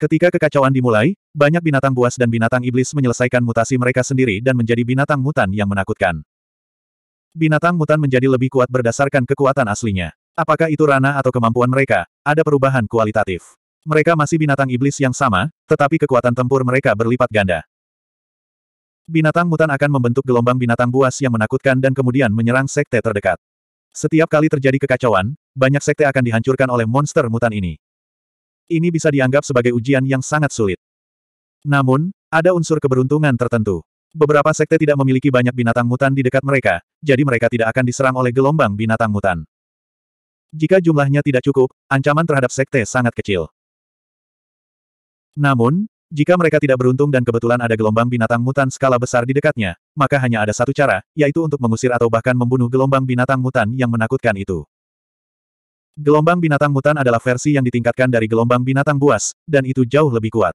Ketika kekacauan dimulai, banyak binatang buas dan binatang iblis menyelesaikan mutasi mereka sendiri dan menjadi binatang mutan yang menakutkan. Binatang mutan menjadi lebih kuat berdasarkan kekuatan aslinya. Apakah itu rana atau kemampuan mereka, ada perubahan kualitatif. Mereka masih binatang iblis yang sama, tetapi kekuatan tempur mereka berlipat ganda. Binatang mutan akan membentuk gelombang binatang buas yang menakutkan dan kemudian menyerang sekte terdekat. Setiap kali terjadi kekacauan, banyak sekte akan dihancurkan oleh monster mutan ini ini bisa dianggap sebagai ujian yang sangat sulit. Namun, ada unsur keberuntungan tertentu. Beberapa sekte tidak memiliki banyak binatang mutan di dekat mereka, jadi mereka tidak akan diserang oleh gelombang binatang mutan. Jika jumlahnya tidak cukup, ancaman terhadap sekte sangat kecil. Namun, jika mereka tidak beruntung dan kebetulan ada gelombang binatang mutan skala besar di dekatnya, maka hanya ada satu cara, yaitu untuk mengusir atau bahkan membunuh gelombang binatang mutan yang menakutkan itu. Gelombang binatang mutan adalah versi yang ditingkatkan dari gelombang binatang buas, dan itu jauh lebih kuat.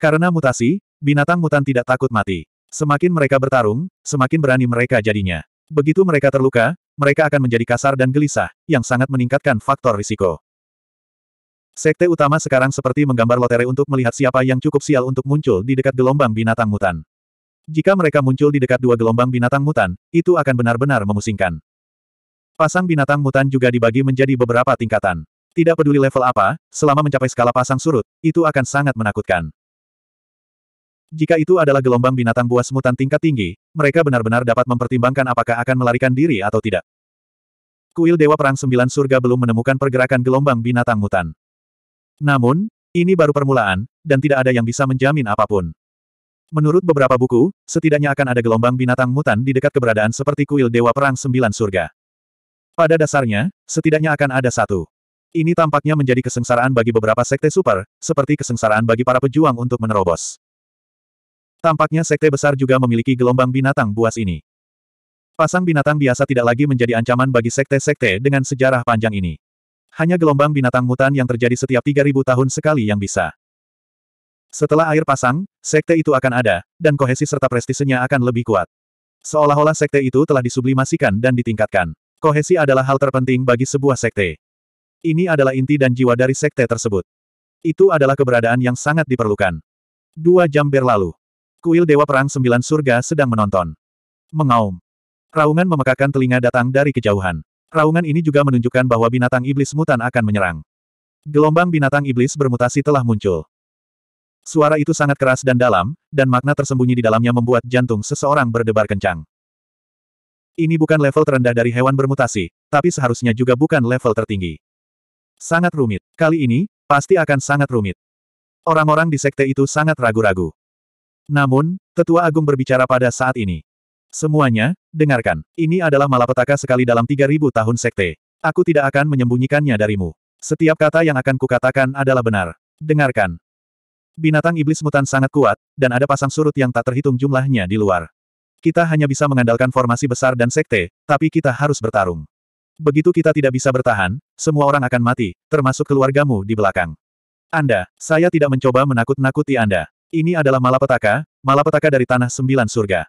Karena mutasi, binatang mutan tidak takut mati. Semakin mereka bertarung, semakin berani mereka jadinya. Begitu mereka terluka, mereka akan menjadi kasar dan gelisah, yang sangat meningkatkan faktor risiko. Sekte utama sekarang seperti menggambar lotere untuk melihat siapa yang cukup sial untuk muncul di dekat gelombang binatang mutan. Jika mereka muncul di dekat dua gelombang binatang mutan, itu akan benar-benar memusingkan. Pasang binatang mutan juga dibagi menjadi beberapa tingkatan. Tidak peduli level apa, selama mencapai skala pasang surut, itu akan sangat menakutkan. Jika itu adalah gelombang binatang buas mutan tingkat tinggi, mereka benar-benar dapat mempertimbangkan apakah akan melarikan diri atau tidak. Kuil Dewa Perang Sembilan Surga belum menemukan pergerakan gelombang binatang mutan. Namun, ini baru permulaan, dan tidak ada yang bisa menjamin apapun. Menurut beberapa buku, setidaknya akan ada gelombang binatang mutan di dekat keberadaan seperti kuil Dewa Perang Sembilan Surga. Pada dasarnya, setidaknya akan ada satu. Ini tampaknya menjadi kesengsaraan bagi beberapa sekte super, seperti kesengsaraan bagi para pejuang untuk menerobos. Tampaknya sekte besar juga memiliki gelombang binatang buas ini. Pasang binatang biasa tidak lagi menjadi ancaman bagi sekte-sekte dengan sejarah panjang ini. Hanya gelombang binatang mutan yang terjadi setiap 3000 tahun sekali yang bisa. Setelah air pasang, sekte itu akan ada, dan kohesi serta prestisenya akan lebih kuat. Seolah-olah sekte itu telah disublimasikan dan ditingkatkan. Kohesi adalah hal terpenting bagi sebuah sekte. Ini adalah inti dan jiwa dari sekte tersebut. Itu adalah keberadaan yang sangat diperlukan. Dua jam berlalu. Kuil Dewa Perang Sembilan Surga sedang menonton. Mengaum. Raungan memekakan telinga datang dari kejauhan. Raungan ini juga menunjukkan bahwa binatang iblis mutan akan menyerang. Gelombang binatang iblis bermutasi telah muncul. Suara itu sangat keras dan dalam, dan makna tersembunyi di dalamnya membuat jantung seseorang berdebar kencang. Ini bukan level terendah dari hewan bermutasi, tapi seharusnya juga bukan level tertinggi. Sangat rumit. Kali ini, pasti akan sangat rumit. Orang-orang di sekte itu sangat ragu-ragu. Namun, Tetua Agung berbicara pada saat ini. Semuanya, dengarkan. Ini adalah malapetaka sekali dalam 3000 tahun sekte. Aku tidak akan menyembunyikannya darimu. Setiap kata yang akan kukatakan adalah benar. Dengarkan. Binatang iblis mutan sangat kuat, dan ada pasang surut yang tak terhitung jumlahnya di luar. Kita hanya bisa mengandalkan formasi besar dan sekte, tapi kita harus bertarung. Begitu kita tidak bisa bertahan, semua orang akan mati, termasuk keluargamu di belakang. Anda, saya tidak mencoba menakut-nakuti Anda. Ini adalah malapetaka, malapetaka dari tanah sembilan surga.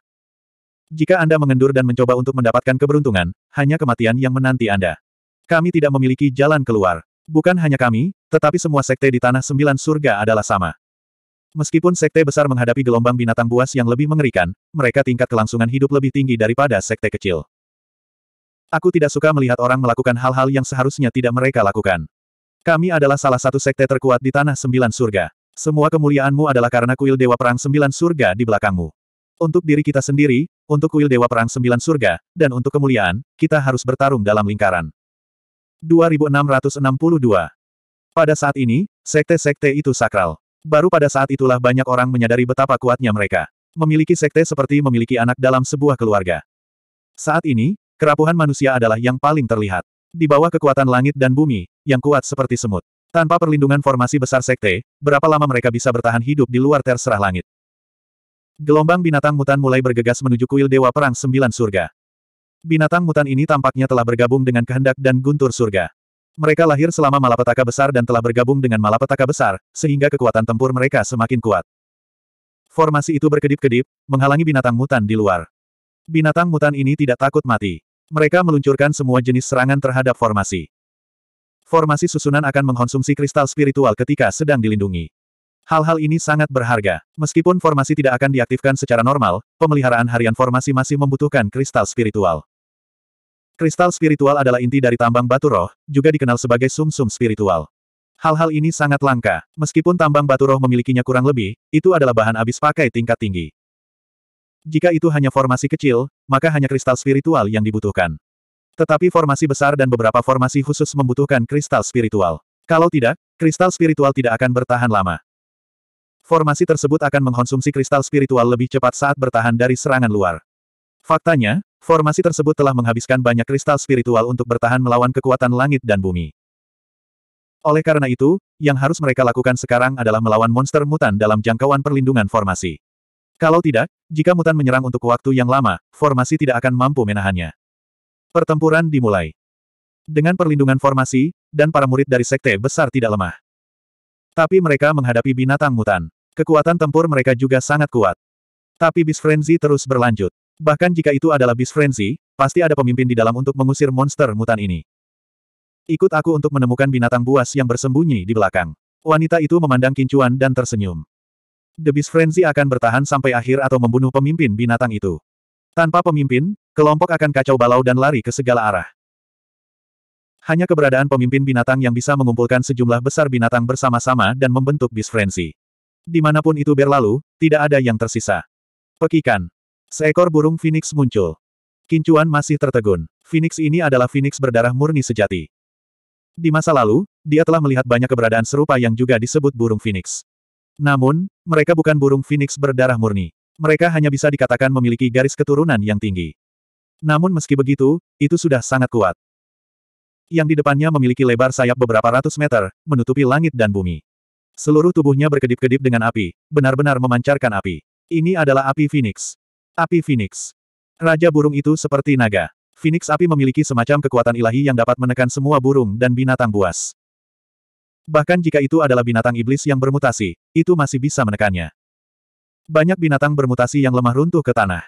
Jika Anda mengendur dan mencoba untuk mendapatkan keberuntungan, hanya kematian yang menanti Anda. Kami tidak memiliki jalan keluar. Bukan hanya kami, tetapi semua sekte di tanah sembilan surga adalah sama. Meskipun sekte besar menghadapi gelombang binatang buas yang lebih mengerikan, mereka tingkat kelangsungan hidup lebih tinggi daripada sekte kecil. Aku tidak suka melihat orang melakukan hal-hal yang seharusnya tidak mereka lakukan. Kami adalah salah satu sekte terkuat di Tanah Sembilan Surga. Semua kemuliaanmu adalah karena kuil Dewa Perang Sembilan Surga di belakangmu. Untuk diri kita sendiri, untuk kuil Dewa Perang Sembilan Surga, dan untuk kemuliaan, kita harus bertarung dalam lingkaran. 2662 Pada saat ini, sekte-sekte itu sakral. Baru pada saat itulah banyak orang menyadari betapa kuatnya mereka. Memiliki sekte seperti memiliki anak dalam sebuah keluarga. Saat ini, kerapuhan manusia adalah yang paling terlihat. Di bawah kekuatan langit dan bumi, yang kuat seperti semut. Tanpa perlindungan formasi besar sekte, berapa lama mereka bisa bertahan hidup di luar terserah langit. Gelombang binatang mutan mulai bergegas menuju kuil Dewa Perang Sembilan Surga. Binatang mutan ini tampaknya telah bergabung dengan kehendak dan guntur surga. Mereka lahir selama malapetaka besar dan telah bergabung dengan malapetaka besar, sehingga kekuatan tempur mereka semakin kuat. Formasi itu berkedip-kedip, menghalangi binatang mutan di luar. Binatang mutan ini tidak takut mati. Mereka meluncurkan semua jenis serangan terhadap formasi. Formasi susunan akan mengkonsumsi kristal spiritual ketika sedang dilindungi. Hal-hal ini sangat berharga. Meskipun formasi tidak akan diaktifkan secara normal, pemeliharaan harian formasi masih membutuhkan kristal spiritual. Kristal spiritual adalah inti dari tambang batu roh, juga dikenal sebagai sum-sum spiritual. Hal-hal ini sangat langka, meskipun tambang batu roh memilikinya kurang lebih, itu adalah bahan abis pakai tingkat tinggi. Jika itu hanya formasi kecil, maka hanya kristal spiritual yang dibutuhkan. Tetapi formasi besar dan beberapa formasi khusus membutuhkan kristal spiritual. Kalau tidak, kristal spiritual tidak akan bertahan lama. Formasi tersebut akan mengkonsumsi kristal spiritual lebih cepat saat bertahan dari serangan luar. Faktanya, Formasi tersebut telah menghabiskan banyak kristal spiritual untuk bertahan melawan kekuatan langit dan bumi. Oleh karena itu, yang harus mereka lakukan sekarang adalah melawan monster mutan dalam jangkauan perlindungan formasi. Kalau tidak, jika mutan menyerang untuk waktu yang lama, formasi tidak akan mampu menahannya. Pertempuran dimulai. Dengan perlindungan formasi, dan para murid dari sekte besar tidak lemah. Tapi mereka menghadapi binatang mutan. Kekuatan tempur mereka juga sangat kuat. Tapi bis frenzy terus berlanjut. Bahkan jika itu adalah bis Frenzy, pasti ada pemimpin di dalam untuk mengusir monster mutan ini. Ikut aku untuk menemukan binatang buas yang bersembunyi di belakang. Wanita itu memandang kincuan dan tersenyum. The Beast Frenzy akan bertahan sampai akhir atau membunuh pemimpin binatang itu. Tanpa pemimpin, kelompok akan kacau balau dan lari ke segala arah. Hanya keberadaan pemimpin binatang yang bisa mengumpulkan sejumlah besar binatang bersama-sama dan membentuk Beast Frenzy. Dimanapun itu berlalu, tidak ada yang tersisa. Pekikan. Seekor burung Phoenix muncul. Kincuan masih tertegun. Phoenix ini adalah Phoenix berdarah murni sejati. Di masa lalu, dia telah melihat banyak keberadaan serupa yang juga disebut burung Phoenix. Namun, mereka bukan burung Phoenix berdarah murni. Mereka hanya bisa dikatakan memiliki garis keturunan yang tinggi. Namun meski begitu, itu sudah sangat kuat. Yang di depannya memiliki lebar sayap beberapa ratus meter, menutupi langit dan bumi. Seluruh tubuhnya berkedip-kedip dengan api, benar-benar memancarkan api. Ini adalah api Phoenix. Api Phoenix. Raja burung itu seperti naga. Phoenix api memiliki semacam kekuatan ilahi yang dapat menekan semua burung dan binatang buas. Bahkan jika itu adalah binatang iblis yang bermutasi, itu masih bisa menekannya. Banyak binatang bermutasi yang lemah runtuh ke tanah.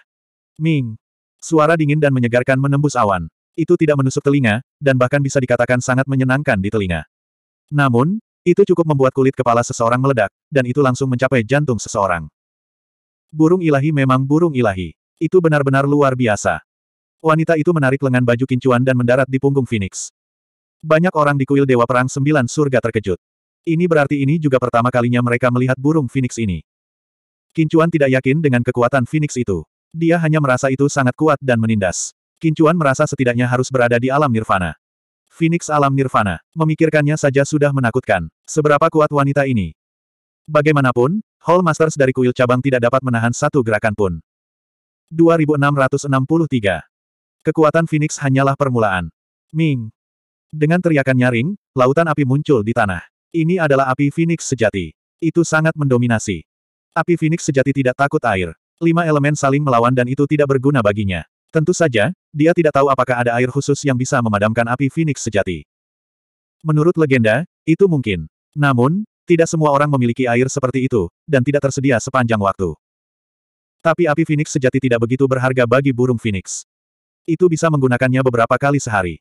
Ming. Suara dingin dan menyegarkan menembus awan. Itu tidak menusuk telinga, dan bahkan bisa dikatakan sangat menyenangkan di telinga. Namun, itu cukup membuat kulit kepala seseorang meledak, dan itu langsung mencapai jantung seseorang. Burung ilahi memang burung ilahi. Itu benar-benar luar biasa. Wanita itu menarik lengan baju kincuan dan mendarat di punggung Phoenix. Banyak orang di kuil Dewa Perang Sembilan Surga terkejut. Ini berarti ini juga pertama kalinya mereka melihat burung Phoenix ini. Kincuan tidak yakin dengan kekuatan Phoenix itu. Dia hanya merasa itu sangat kuat dan menindas. Kincuan merasa setidaknya harus berada di alam nirvana. Phoenix alam nirvana. Memikirkannya saja sudah menakutkan. Seberapa kuat wanita ini? Bagaimanapun, Hall Masters dari kuil cabang tidak dapat menahan satu gerakan pun. 2663. Kekuatan Phoenix hanyalah permulaan. Ming. Dengan teriakan nyaring, lautan api muncul di tanah. Ini adalah api Phoenix sejati. Itu sangat mendominasi. Api Phoenix sejati tidak takut air. Lima elemen saling melawan dan itu tidak berguna baginya. Tentu saja, dia tidak tahu apakah ada air khusus yang bisa memadamkan api Phoenix sejati. Menurut legenda, itu mungkin. Namun, tidak semua orang memiliki air seperti itu, dan tidak tersedia sepanjang waktu. Tapi api Phoenix sejati tidak begitu berharga bagi burung Phoenix. Itu bisa menggunakannya beberapa kali sehari.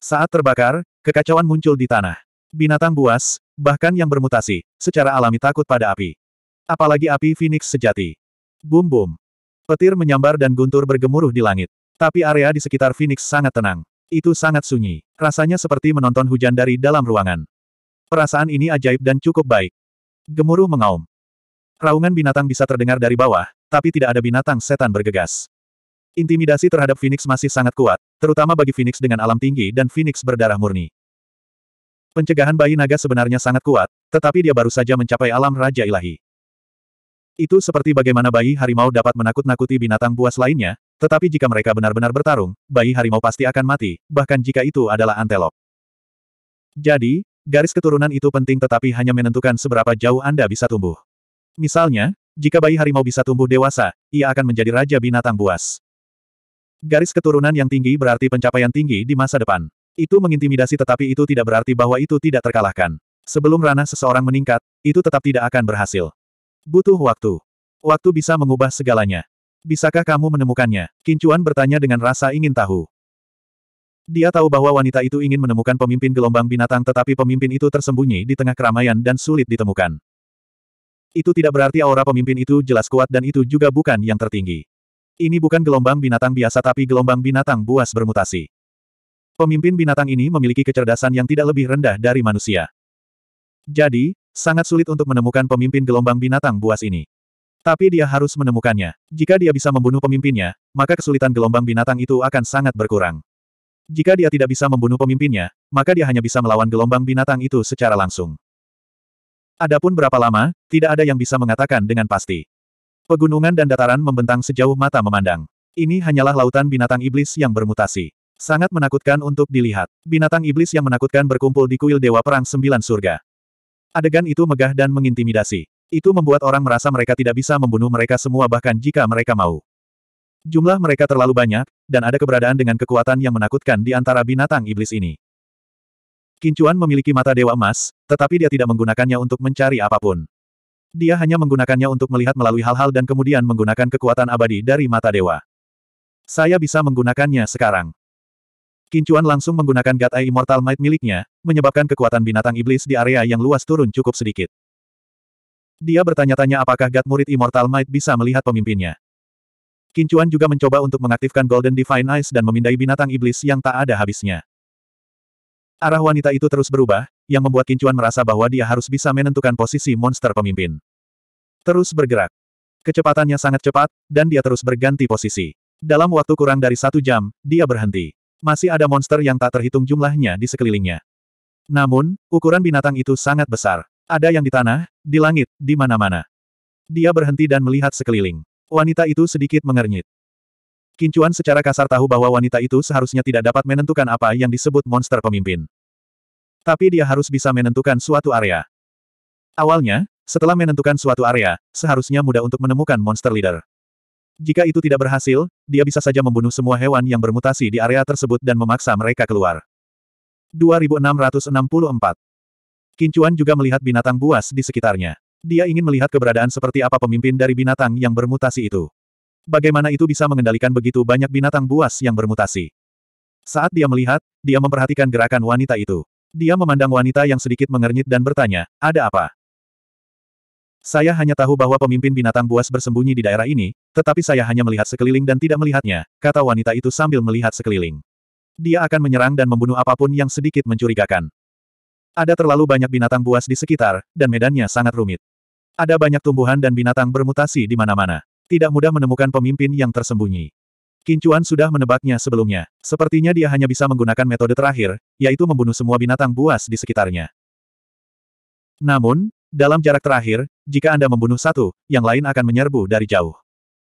Saat terbakar, kekacauan muncul di tanah. Binatang buas, bahkan yang bermutasi, secara alami takut pada api. Apalagi api Phoenix sejati. Bum-bum. Petir menyambar dan guntur bergemuruh di langit. Tapi area di sekitar Phoenix sangat tenang. Itu sangat sunyi. Rasanya seperti menonton hujan dari dalam ruangan. Perasaan ini ajaib dan cukup baik. Gemuruh mengaum. Raungan binatang bisa terdengar dari bawah, tapi tidak ada binatang setan bergegas. Intimidasi terhadap Phoenix masih sangat kuat, terutama bagi Phoenix dengan alam tinggi dan Phoenix berdarah murni. Pencegahan bayi naga sebenarnya sangat kuat, tetapi dia baru saja mencapai alam Raja Ilahi. Itu seperti bagaimana bayi harimau dapat menakut-nakuti binatang buas lainnya, tetapi jika mereka benar-benar bertarung, bayi harimau pasti akan mati, bahkan jika itu adalah antelop. Jadi, Garis keturunan itu penting tetapi hanya menentukan seberapa jauh Anda bisa tumbuh. Misalnya, jika bayi harimau bisa tumbuh dewasa, ia akan menjadi raja binatang buas. Garis keturunan yang tinggi berarti pencapaian tinggi di masa depan. Itu mengintimidasi tetapi itu tidak berarti bahwa itu tidak terkalahkan. Sebelum ranah seseorang meningkat, itu tetap tidak akan berhasil. Butuh waktu. Waktu bisa mengubah segalanya. Bisakah kamu menemukannya? Kincuan bertanya dengan rasa ingin tahu. Dia tahu bahwa wanita itu ingin menemukan pemimpin gelombang binatang tetapi pemimpin itu tersembunyi di tengah keramaian dan sulit ditemukan. Itu tidak berarti aura pemimpin itu jelas kuat dan itu juga bukan yang tertinggi. Ini bukan gelombang binatang biasa tapi gelombang binatang buas bermutasi. Pemimpin binatang ini memiliki kecerdasan yang tidak lebih rendah dari manusia. Jadi, sangat sulit untuk menemukan pemimpin gelombang binatang buas ini. Tapi dia harus menemukannya. Jika dia bisa membunuh pemimpinnya, maka kesulitan gelombang binatang itu akan sangat berkurang. Jika dia tidak bisa membunuh pemimpinnya, maka dia hanya bisa melawan gelombang binatang itu secara langsung. Adapun berapa lama, tidak ada yang bisa mengatakan dengan pasti. Pegunungan dan dataran membentang sejauh mata memandang. Ini hanyalah lautan binatang iblis yang bermutasi. Sangat menakutkan untuk dilihat. Binatang iblis yang menakutkan berkumpul di kuil Dewa Perang Sembilan Surga. Adegan itu megah dan mengintimidasi. Itu membuat orang merasa mereka tidak bisa membunuh mereka semua bahkan jika mereka mau. Jumlah mereka terlalu banyak, dan ada keberadaan dengan kekuatan yang menakutkan di antara binatang iblis ini. Kincuan memiliki mata dewa emas, tetapi dia tidak menggunakannya untuk mencari apapun. Dia hanya menggunakannya untuk melihat melalui hal-hal dan kemudian menggunakan kekuatan abadi dari mata dewa. Saya bisa menggunakannya sekarang. Kincuan langsung menggunakan God Eye Immortal Might miliknya, menyebabkan kekuatan binatang iblis di area yang luas turun cukup sedikit. Dia bertanya-tanya apakah God Murid Immortal Might bisa melihat pemimpinnya. Kincuan juga mencoba untuk mengaktifkan Golden Divine Eyes dan memindai binatang iblis yang tak ada habisnya. Arah wanita itu terus berubah, yang membuat Kincuan merasa bahwa dia harus bisa menentukan posisi monster pemimpin. Terus bergerak. Kecepatannya sangat cepat, dan dia terus berganti posisi. Dalam waktu kurang dari satu jam, dia berhenti. Masih ada monster yang tak terhitung jumlahnya di sekelilingnya. Namun, ukuran binatang itu sangat besar. Ada yang di tanah, di langit, di mana-mana. Dia berhenti dan melihat sekeliling. Wanita itu sedikit mengernyit. Kincuan secara kasar tahu bahwa wanita itu seharusnya tidak dapat menentukan apa yang disebut monster pemimpin. Tapi dia harus bisa menentukan suatu area. Awalnya, setelah menentukan suatu area, seharusnya mudah untuk menemukan monster leader. Jika itu tidak berhasil, dia bisa saja membunuh semua hewan yang bermutasi di area tersebut dan memaksa mereka keluar. 2664 Kincuan juga melihat binatang buas di sekitarnya. Dia ingin melihat keberadaan seperti apa pemimpin dari binatang yang bermutasi itu. Bagaimana itu bisa mengendalikan begitu banyak binatang buas yang bermutasi? Saat dia melihat, dia memperhatikan gerakan wanita itu. Dia memandang wanita yang sedikit mengernyit dan bertanya, ada apa? Saya hanya tahu bahwa pemimpin binatang buas bersembunyi di daerah ini, tetapi saya hanya melihat sekeliling dan tidak melihatnya, kata wanita itu sambil melihat sekeliling. Dia akan menyerang dan membunuh apapun yang sedikit mencurigakan. Ada terlalu banyak binatang buas di sekitar, dan medannya sangat rumit. Ada banyak tumbuhan dan binatang bermutasi di mana-mana. Tidak mudah menemukan pemimpin yang tersembunyi. Kincuan sudah menebaknya sebelumnya. Sepertinya dia hanya bisa menggunakan metode terakhir, yaitu membunuh semua binatang buas di sekitarnya. Namun, dalam jarak terakhir, jika Anda membunuh satu, yang lain akan menyerbu dari jauh.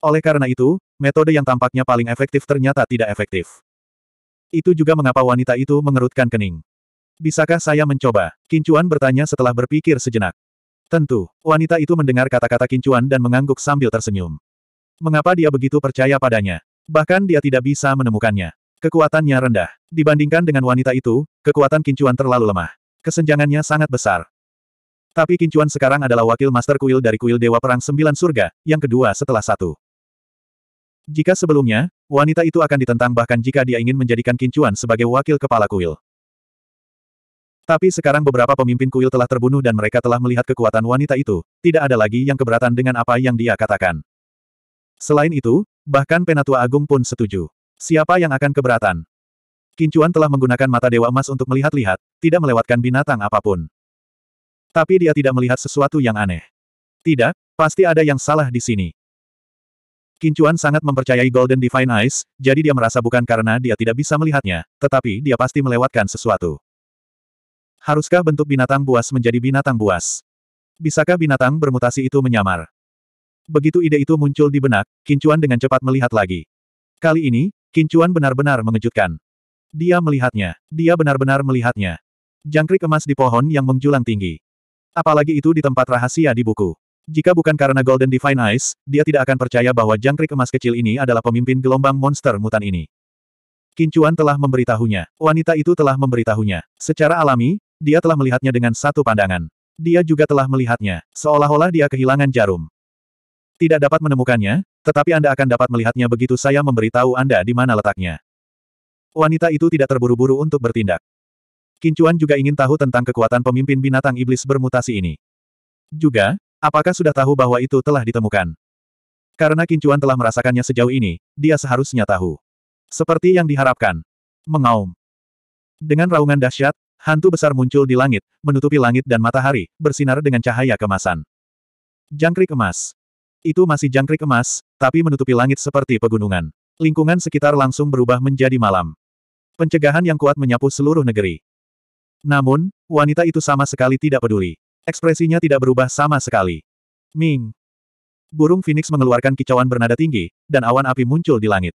Oleh karena itu, metode yang tampaknya paling efektif ternyata tidak efektif. Itu juga mengapa wanita itu mengerutkan kening. Bisakah saya mencoba? Kincuan bertanya setelah berpikir sejenak. Tentu, wanita itu mendengar kata-kata kincuan dan mengangguk sambil tersenyum. Mengapa dia begitu percaya padanya? Bahkan dia tidak bisa menemukannya. Kekuatannya rendah. Dibandingkan dengan wanita itu, kekuatan kincuan terlalu lemah. Kesenjangannya sangat besar. Tapi kincuan sekarang adalah wakil master kuil dari kuil Dewa Perang Sembilan Surga, yang kedua setelah satu. Jika sebelumnya, wanita itu akan ditentang bahkan jika dia ingin menjadikan kincuan sebagai wakil kepala kuil. Tapi sekarang beberapa pemimpin kuil telah terbunuh dan mereka telah melihat kekuatan wanita itu, tidak ada lagi yang keberatan dengan apa yang dia katakan. Selain itu, bahkan Penatua Agung pun setuju. Siapa yang akan keberatan? Kincuan telah menggunakan mata Dewa Emas untuk melihat-lihat, tidak melewatkan binatang apapun. Tapi dia tidak melihat sesuatu yang aneh. Tidak, pasti ada yang salah di sini. Kincuan sangat mempercayai Golden Divine Eyes, jadi dia merasa bukan karena dia tidak bisa melihatnya, tetapi dia pasti melewatkan sesuatu. Haruskah bentuk binatang buas menjadi binatang buas? Bisakah binatang bermutasi itu menyamar? Begitu ide itu muncul di benak, Kincuan dengan cepat melihat lagi. Kali ini, Kincuan benar-benar mengejutkan. Dia melihatnya. Dia benar-benar melihatnya. Jangkrik emas di pohon yang menjulang tinggi. Apalagi itu di tempat rahasia di buku. Jika bukan karena Golden Divine Eyes, dia tidak akan percaya bahwa jangkrik emas kecil ini adalah pemimpin gelombang monster mutan ini. Kincuan telah memberitahunya. Wanita itu telah memberitahunya. Secara alami, dia telah melihatnya dengan satu pandangan. Dia juga telah melihatnya, seolah-olah dia kehilangan jarum. Tidak dapat menemukannya, tetapi Anda akan dapat melihatnya begitu saya memberitahu Anda di mana letaknya. Wanita itu tidak terburu-buru untuk bertindak. Kincuan juga ingin tahu tentang kekuatan pemimpin binatang iblis bermutasi ini. Juga, apakah sudah tahu bahwa itu telah ditemukan? Karena Kincuan telah merasakannya sejauh ini, dia seharusnya tahu. Seperti yang diharapkan. Mengaum. Dengan raungan dahsyat, Hantu besar muncul di langit, menutupi langit dan matahari, bersinar dengan cahaya kemasan. Jangkrik emas. Itu masih jangkrik emas, tapi menutupi langit seperti pegunungan. Lingkungan sekitar langsung berubah menjadi malam. Pencegahan yang kuat menyapu seluruh negeri. Namun, wanita itu sama sekali tidak peduli. Ekspresinya tidak berubah sama sekali. Ming. Burung Phoenix mengeluarkan kicauan bernada tinggi, dan awan api muncul di langit.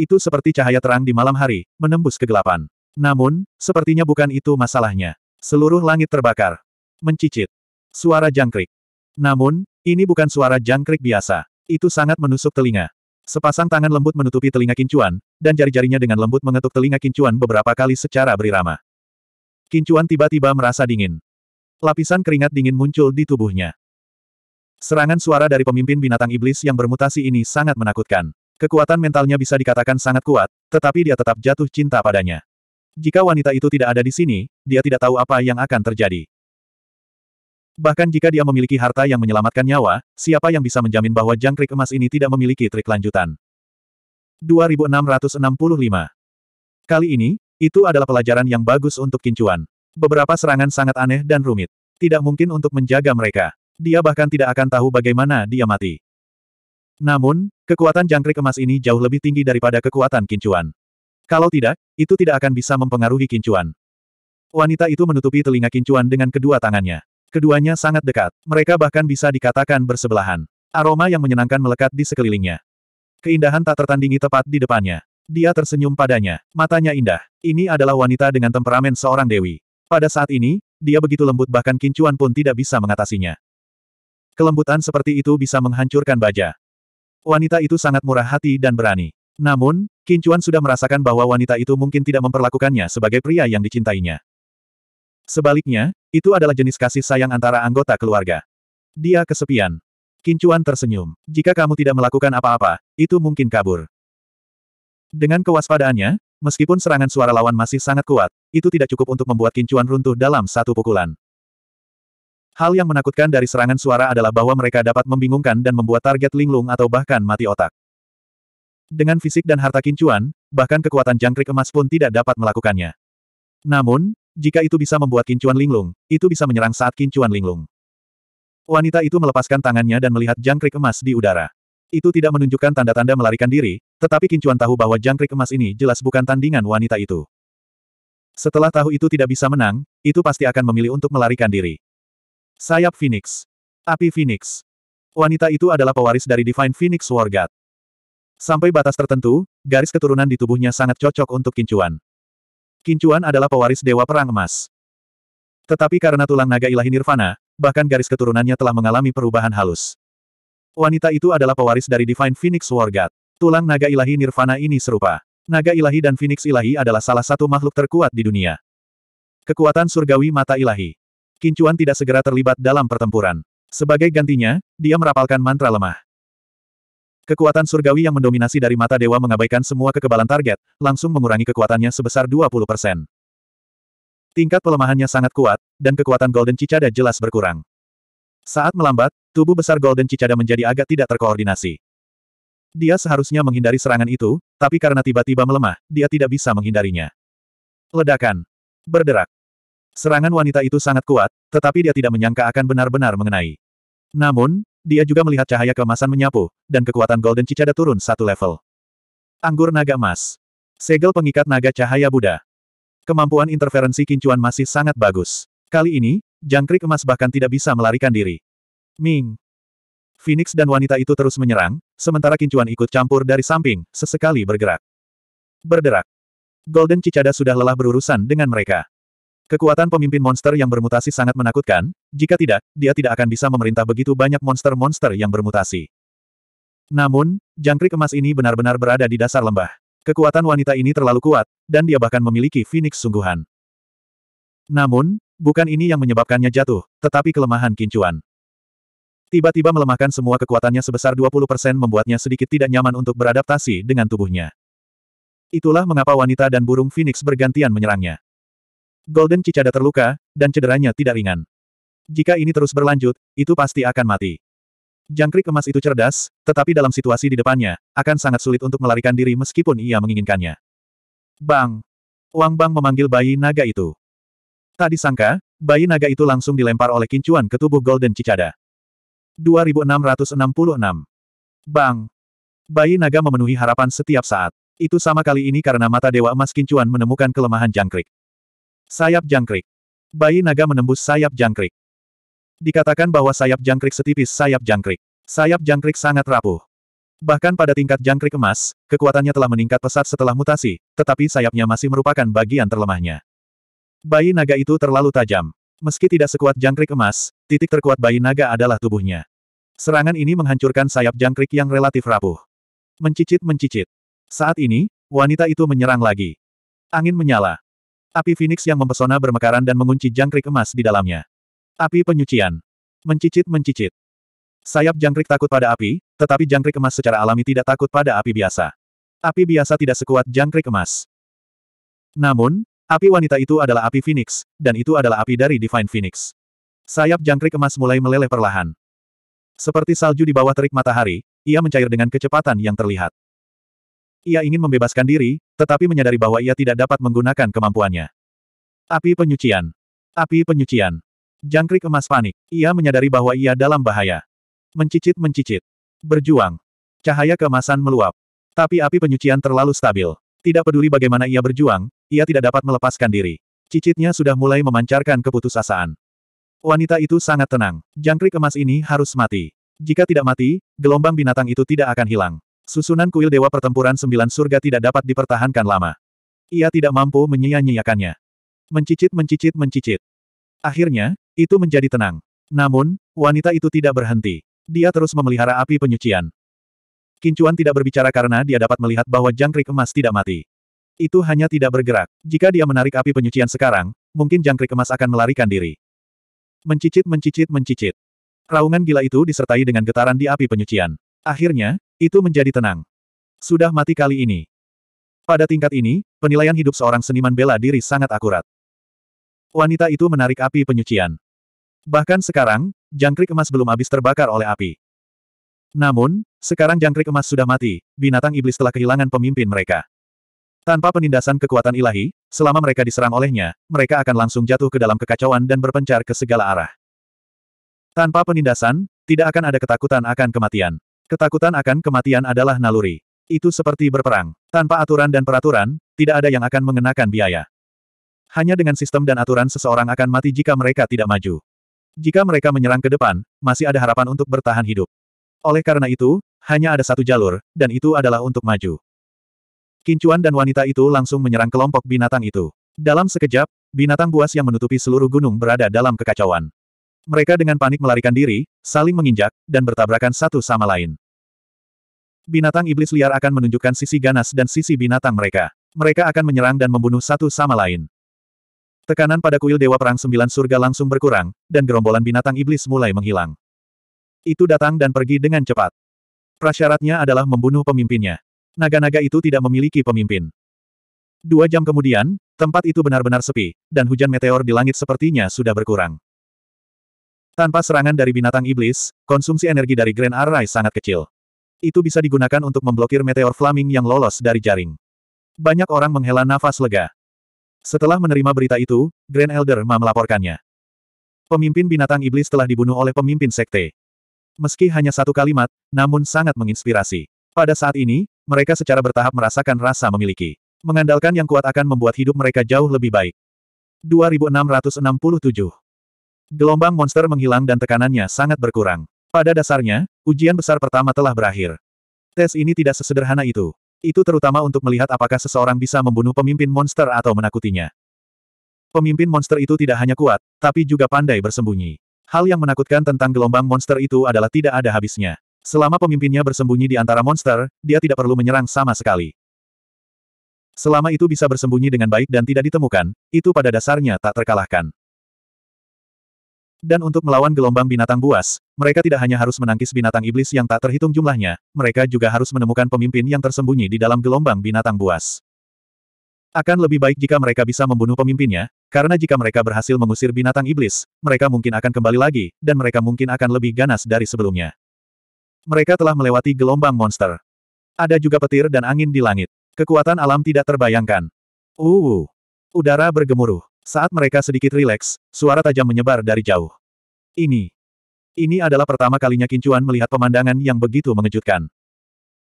Itu seperti cahaya terang di malam hari, menembus kegelapan. Namun, sepertinya bukan itu masalahnya. Seluruh langit terbakar. Mencicit. Suara jangkrik. Namun, ini bukan suara jangkrik biasa. Itu sangat menusuk telinga. Sepasang tangan lembut menutupi telinga kincuan, dan jari-jarinya dengan lembut mengetuk telinga kincuan beberapa kali secara berirama. Kincuan tiba-tiba merasa dingin. Lapisan keringat dingin muncul di tubuhnya. Serangan suara dari pemimpin binatang iblis yang bermutasi ini sangat menakutkan. Kekuatan mentalnya bisa dikatakan sangat kuat, tetapi dia tetap jatuh cinta padanya. Jika wanita itu tidak ada di sini, dia tidak tahu apa yang akan terjadi. Bahkan jika dia memiliki harta yang menyelamatkan nyawa, siapa yang bisa menjamin bahwa jangkrik emas ini tidak memiliki trik lanjutan? 2665 Kali ini, itu adalah pelajaran yang bagus untuk kincuan. Beberapa serangan sangat aneh dan rumit. Tidak mungkin untuk menjaga mereka. Dia bahkan tidak akan tahu bagaimana dia mati. Namun, kekuatan jangkrik emas ini jauh lebih tinggi daripada kekuatan kincuan. Kalau tidak, itu tidak akan bisa mempengaruhi kincuan. Wanita itu menutupi telinga kincuan dengan kedua tangannya. Keduanya sangat dekat. Mereka bahkan bisa dikatakan bersebelahan. Aroma yang menyenangkan melekat di sekelilingnya. Keindahan tak tertandingi tepat di depannya. Dia tersenyum padanya. Matanya indah. Ini adalah wanita dengan temperamen seorang dewi. Pada saat ini, dia begitu lembut bahkan kincuan pun tidak bisa mengatasinya. Kelembutan seperti itu bisa menghancurkan baja. Wanita itu sangat murah hati dan berani. Namun, Kincuan sudah merasakan bahwa wanita itu mungkin tidak memperlakukannya sebagai pria yang dicintainya. Sebaliknya, itu adalah jenis kasih sayang antara anggota keluarga. Dia kesepian. Kincuan tersenyum. Jika kamu tidak melakukan apa-apa, itu mungkin kabur. Dengan kewaspadaannya, meskipun serangan suara lawan masih sangat kuat, itu tidak cukup untuk membuat Kincuan runtuh dalam satu pukulan. Hal yang menakutkan dari serangan suara adalah bahwa mereka dapat membingungkan dan membuat target linglung atau bahkan mati otak. Dengan fisik dan harta kincuan, bahkan kekuatan jangkrik emas pun tidak dapat melakukannya. Namun, jika itu bisa membuat kincuan linglung, itu bisa menyerang saat kincuan linglung. Wanita itu melepaskan tangannya dan melihat jangkrik emas di udara. Itu tidak menunjukkan tanda-tanda melarikan diri, tetapi kincuan tahu bahwa jangkrik emas ini jelas bukan tandingan wanita itu. Setelah tahu itu tidak bisa menang, itu pasti akan memilih untuk melarikan diri. Sayap Phoenix. Api Phoenix. Wanita itu adalah pewaris dari Divine Phoenix War Sampai batas tertentu, garis keturunan di tubuhnya sangat cocok untuk Kincuan. Kincuan adalah pewaris Dewa Perang Emas. Tetapi karena tulang naga ilahi Nirvana, bahkan garis keturunannya telah mengalami perubahan halus. Wanita itu adalah pewaris dari Divine Phoenix War God. Tulang naga ilahi Nirvana ini serupa. Naga ilahi dan Phoenix ilahi adalah salah satu makhluk terkuat di dunia. Kekuatan surgawi mata ilahi. Kincuan tidak segera terlibat dalam pertempuran. Sebagai gantinya, dia merapalkan mantra lemah. Kekuatan surgawi yang mendominasi dari mata dewa mengabaikan semua kekebalan target, langsung mengurangi kekuatannya sebesar 20%. Tingkat pelemahannya sangat kuat, dan kekuatan Golden Cicada jelas berkurang. Saat melambat, tubuh besar Golden Cicada menjadi agak tidak terkoordinasi. Dia seharusnya menghindari serangan itu, tapi karena tiba-tiba melemah, dia tidak bisa menghindarinya. Ledakan. Berderak. Serangan wanita itu sangat kuat, tetapi dia tidak menyangka akan benar-benar mengenai. Namun, dia juga melihat cahaya keemasan menyapu, dan kekuatan Golden Cicada turun satu level. Anggur Naga Emas. Segel pengikat naga cahaya Buddha. Kemampuan interferensi kincuan masih sangat bagus. Kali ini, jangkrik emas bahkan tidak bisa melarikan diri. Ming. Phoenix dan wanita itu terus menyerang, sementara kincuan ikut campur dari samping, sesekali bergerak. Berderak. Golden Cicada sudah lelah berurusan dengan mereka. Kekuatan pemimpin monster yang bermutasi sangat menakutkan, jika tidak, dia tidak akan bisa memerintah begitu banyak monster-monster yang bermutasi. Namun, jangkrik emas ini benar-benar berada di dasar lembah. Kekuatan wanita ini terlalu kuat, dan dia bahkan memiliki Phoenix sungguhan. Namun, bukan ini yang menyebabkannya jatuh, tetapi kelemahan kincuan. Tiba-tiba melemahkan semua kekuatannya sebesar 20% membuatnya sedikit tidak nyaman untuk beradaptasi dengan tubuhnya. Itulah mengapa wanita dan burung Phoenix bergantian menyerangnya. Golden Cicada terluka, dan cederanya tidak ringan. Jika ini terus berlanjut, itu pasti akan mati. Jangkrik emas itu cerdas, tetapi dalam situasi di depannya, akan sangat sulit untuk melarikan diri meskipun ia menginginkannya. Bang! Wang Bang memanggil bayi naga itu. Tak disangka, bayi naga itu langsung dilempar oleh kincuan ke tubuh Golden Cicada. 2666. Bang! Bayi naga memenuhi harapan setiap saat. Itu sama kali ini karena mata Dewa Emas Kincuan menemukan kelemahan jangkrik. Sayap jangkrik. Bayi naga menembus sayap jangkrik. Dikatakan bahwa sayap jangkrik setipis sayap jangkrik. Sayap jangkrik sangat rapuh. Bahkan pada tingkat jangkrik emas, kekuatannya telah meningkat pesat setelah mutasi, tetapi sayapnya masih merupakan bagian terlemahnya. Bayi naga itu terlalu tajam. Meski tidak sekuat jangkrik emas, titik terkuat bayi naga adalah tubuhnya. Serangan ini menghancurkan sayap jangkrik yang relatif rapuh. Mencicit-mencicit. Saat ini, wanita itu menyerang lagi. Angin menyala. Api Phoenix yang mempesona bermekaran dan mengunci jangkrik emas di dalamnya. Api penyucian. Mencicit-mencicit. Sayap jangkrik takut pada api, tetapi jangkrik emas secara alami tidak takut pada api biasa. Api biasa tidak sekuat jangkrik emas. Namun, api wanita itu adalah api Phoenix, dan itu adalah api dari Divine Phoenix. Sayap jangkrik emas mulai meleleh perlahan. Seperti salju di bawah terik matahari, ia mencair dengan kecepatan yang terlihat. Ia ingin membebaskan diri, tetapi menyadari bahwa ia tidak dapat menggunakan kemampuannya. Api penyucian. Api penyucian. Jangkrik emas panik. Ia menyadari bahwa ia dalam bahaya. Mencicit-mencicit. Berjuang. Cahaya keemasan meluap. Tapi api penyucian terlalu stabil. Tidak peduli bagaimana ia berjuang, ia tidak dapat melepaskan diri. Cicitnya sudah mulai memancarkan keputusasaan. Wanita itu sangat tenang. Jangkrik emas ini harus mati. Jika tidak mati, gelombang binatang itu tidak akan hilang. Susunan kuil Dewa Pertempuran Sembilan Surga tidak dapat dipertahankan lama. Ia tidak mampu menyia-nyiakannya. Mencicit mencicit mencicit. Akhirnya, itu menjadi tenang. Namun, wanita itu tidak berhenti. Dia terus memelihara api penyucian. Kincuan tidak berbicara karena dia dapat melihat bahwa jangkrik emas tidak mati. Itu hanya tidak bergerak. Jika dia menarik api penyucian sekarang, mungkin jangkrik emas akan melarikan diri. Mencicit mencicit mencicit. Raungan gila itu disertai dengan getaran di api penyucian. Akhirnya, itu menjadi tenang. Sudah mati kali ini. Pada tingkat ini, penilaian hidup seorang seniman bela diri sangat akurat. Wanita itu menarik api penyucian. Bahkan sekarang, jangkrik emas belum habis terbakar oleh api. Namun, sekarang jangkrik emas sudah mati, binatang iblis telah kehilangan pemimpin mereka. Tanpa penindasan kekuatan ilahi, selama mereka diserang olehnya, mereka akan langsung jatuh ke dalam kekacauan dan berpencar ke segala arah. Tanpa penindasan, tidak akan ada ketakutan akan kematian. Ketakutan akan kematian adalah naluri. Itu seperti berperang. Tanpa aturan dan peraturan, tidak ada yang akan mengenakan biaya. Hanya dengan sistem dan aturan seseorang akan mati jika mereka tidak maju. Jika mereka menyerang ke depan, masih ada harapan untuk bertahan hidup. Oleh karena itu, hanya ada satu jalur, dan itu adalah untuk maju. Kincuan dan wanita itu langsung menyerang kelompok binatang itu. Dalam sekejap, binatang buas yang menutupi seluruh gunung berada dalam kekacauan. Mereka dengan panik melarikan diri, saling menginjak, dan bertabrakan satu sama lain. Binatang iblis liar akan menunjukkan sisi ganas dan sisi binatang mereka. Mereka akan menyerang dan membunuh satu sama lain. Tekanan pada kuil Dewa Perang Sembilan Surga langsung berkurang, dan gerombolan binatang iblis mulai menghilang. Itu datang dan pergi dengan cepat. Prasyaratnya adalah membunuh pemimpinnya. Naga-naga itu tidak memiliki pemimpin. Dua jam kemudian, tempat itu benar-benar sepi, dan hujan meteor di langit sepertinya sudah berkurang. Tanpa serangan dari binatang iblis, konsumsi energi dari Grand Array sangat kecil. Itu bisa digunakan untuk memblokir meteor flaming yang lolos dari jaring. Banyak orang menghela nafas lega. Setelah menerima berita itu, Grand Elder Ma melaporkannya. Pemimpin binatang iblis telah dibunuh oleh pemimpin sekte. Meski hanya satu kalimat, namun sangat menginspirasi. Pada saat ini, mereka secara bertahap merasakan rasa memiliki. Mengandalkan yang kuat akan membuat hidup mereka jauh lebih baik. 2667 Gelombang monster menghilang dan tekanannya sangat berkurang. Pada dasarnya, ujian besar pertama telah berakhir. Tes ini tidak sesederhana itu. Itu terutama untuk melihat apakah seseorang bisa membunuh pemimpin monster atau menakutinya. Pemimpin monster itu tidak hanya kuat, tapi juga pandai bersembunyi. Hal yang menakutkan tentang gelombang monster itu adalah tidak ada habisnya. Selama pemimpinnya bersembunyi di antara monster, dia tidak perlu menyerang sama sekali. Selama itu bisa bersembunyi dengan baik dan tidak ditemukan, itu pada dasarnya tak terkalahkan. Dan untuk melawan gelombang binatang buas, mereka tidak hanya harus menangkis binatang iblis yang tak terhitung jumlahnya, mereka juga harus menemukan pemimpin yang tersembunyi di dalam gelombang binatang buas. Akan lebih baik jika mereka bisa membunuh pemimpinnya, karena jika mereka berhasil mengusir binatang iblis, mereka mungkin akan kembali lagi, dan mereka mungkin akan lebih ganas dari sebelumnya. Mereka telah melewati gelombang monster. Ada juga petir dan angin di langit. Kekuatan alam tidak terbayangkan. Uh, udara bergemuruh. Saat mereka sedikit rileks, suara tajam menyebar dari jauh. Ini. Ini adalah pertama kalinya Kincuan melihat pemandangan yang begitu mengejutkan.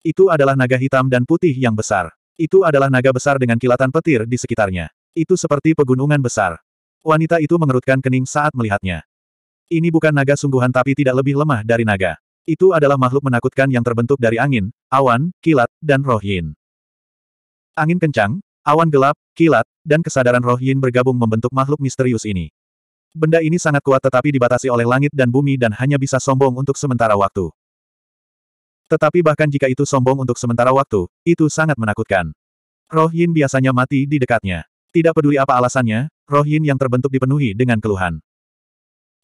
Itu adalah naga hitam dan putih yang besar. Itu adalah naga besar dengan kilatan petir di sekitarnya. Itu seperti pegunungan besar. Wanita itu mengerutkan kening saat melihatnya. Ini bukan naga sungguhan tapi tidak lebih lemah dari naga. Itu adalah makhluk menakutkan yang terbentuk dari angin, awan, kilat, dan roh yin. Angin kencang, Awan gelap, kilat, dan kesadaran roh yin bergabung membentuk makhluk misterius ini. Benda ini sangat kuat tetapi dibatasi oleh langit dan bumi dan hanya bisa sombong untuk sementara waktu. Tetapi bahkan jika itu sombong untuk sementara waktu, itu sangat menakutkan. Roh Yin biasanya mati di dekatnya. Tidak peduli apa alasannya, roh Yin yang terbentuk dipenuhi dengan keluhan.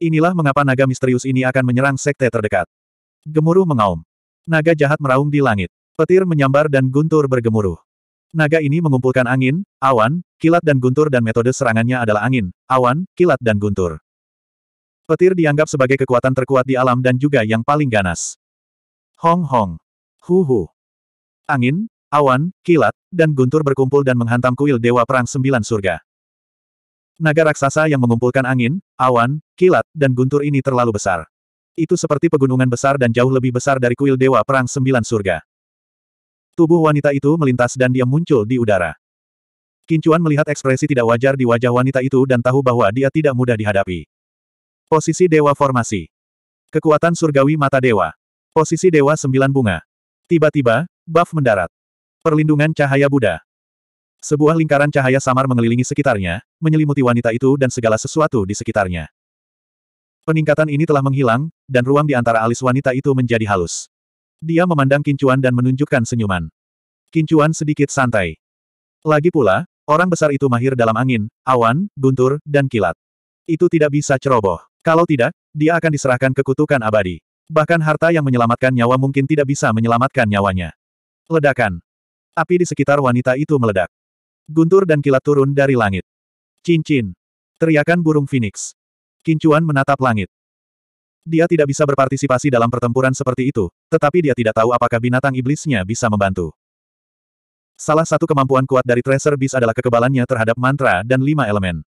Inilah mengapa naga misterius ini akan menyerang sekte terdekat. Gemuruh mengaum. Naga jahat meraung di langit. Petir menyambar dan guntur bergemuruh. Naga ini mengumpulkan angin, awan, kilat dan guntur dan metode serangannya adalah angin, awan, kilat dan guntur. Petir dianggap sebagai kekuatan terkuat di alam dan juga yang paling ganas. Hong hong. Hu hu. Angin, awan, kilat, dan guntur berkumpul dan menghantam kuil Dewa Perang Sembilan Surga. Naga raksasa yang mengumpulkan angin, awan, kilat, dan guntur ini terlalu besar. Itu seperti pegunungan besar dan jauh lebih besar dari kuil Dewa Perang Sembilan Surga. Tubuh wanita itu melintas dan dia muncul di udara. Kincuan melihat ekspresi tidak wajar di wajah wanita itu dan tahu bahwa dia tidak mudah dihadapi. Posisi Dewa Formasi Kekuatan Surgawi Mata Dewa Posisi Dewa Sembilan Bunga Tiba-tiba, buff mendarat. Perlindungan Cahaya Buddha Sebuah lingkaran cahaya samar mengelilingi sekitarnya, menyelimuti wanita itu dan segala sesuatu di sekitarnya. Peningkatan ini telah menghilang, dan ruang di antara alis wanita itu menjadi halus. Dia memandang Kincuan dan menunjukkan senyuman. Kincuan sedikit santai. Lagi pula, orang besar itu mahir dalam angin, awan, guntur, dan kilat. Itu tidak bisa ceroboh. Kalau tidak, dia akan diserahkan ke kutukan abadi. Bahkan harta yang menyelamatkan nyawa mungkin tidak bisa menyelamatkan nyawanya. Ledakan. Api di sekitar wanita itu meledak. Guntur dan kilat turun dari langit. Cincin. Teriakan burung phoenix. Kincuan menatap langit. Dia tidak bisa berpartisipasi dalam pertempuran seperti itu, tetapi dia tidak tahu apakah binatang iblisnya bisa membantu. Salah satu kemampuan kuat dari Tracer Beast adalah kekebalannya terhadap mantra dan lima elemen.